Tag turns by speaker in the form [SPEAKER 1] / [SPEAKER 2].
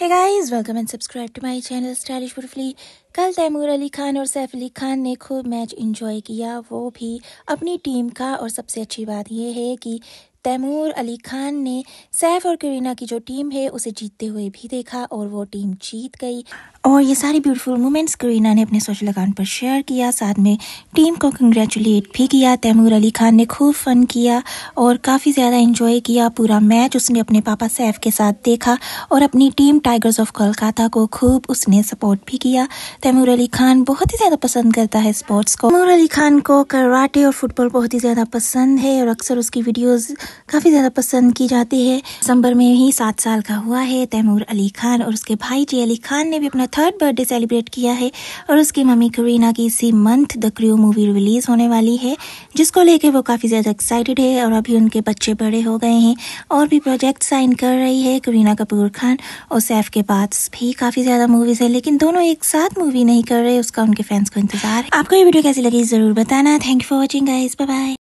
[SPEAKER 1] Hey guys, welcome and subscribe to my channel Stylish बुरफली कल तैमूर अली खान और सैफ अली खान ने खूब मैच इन्जॉय किया वो भी अपनी टीम का और सबसे अच्छी बात यह है कि तैमूर अली खान ने सैफ और करीना की जो टीम है उसे जीतते हुए भी देखा और वो टीम जीत गई और ये सारी ब्यूटीफुल मोमेंट्स करीना ने अपने सोशल अकाउंट पर शेयर किया साथ में टीम को कंग्रेचुलेट भी किया तैमूर अली खान ने खूब फन किया और काफ़ी ज़्यादा इन्जॉय किया पूरा मैच उसने अपने पापा सैफ के साथ देखा और अपनी टीम टाइगर्स ऑफ कोलकाता को खूब उसने सपोर्ट भी किया तैमूर अली खान बहुत ही ज़्यादा पसंद करता है स्पोर्ट्स को तैमूर अली खान को कराटे और फुटबॉल बहुत ही ज़्यादा पसंद है और अक्सर उसकी वीडियोज़ काफ़ी ज़्यादा पसंद की जाती है दिसंबर में ही सात साल का हुआ है तैमूर अली खान और उसके भाई जे अली खान ने भी अपना थर्ड बर्थडे सेलिब्रेट किया है और उसकी मम्मी करीना की इसी month the Crew movie release होने वाली है जिसको लेके वो काफ़ी ज़्यादा एक्साइटेड है और अभी उनके बच्चे बड़े हो गए हैं और भी प्रोजेक्ट साइन कर रही है करीना कपूर खान और सैफ के बाद भी काफ़ी ज़्यादा मूवीज़ है लेकिन दोनों एक साथ मूवी नहीं कर रहे उसका उनके फैंस को इंतजार है आपको ये वीडियो कैसी लगी ज़रूर बताना thank you for watching guys bye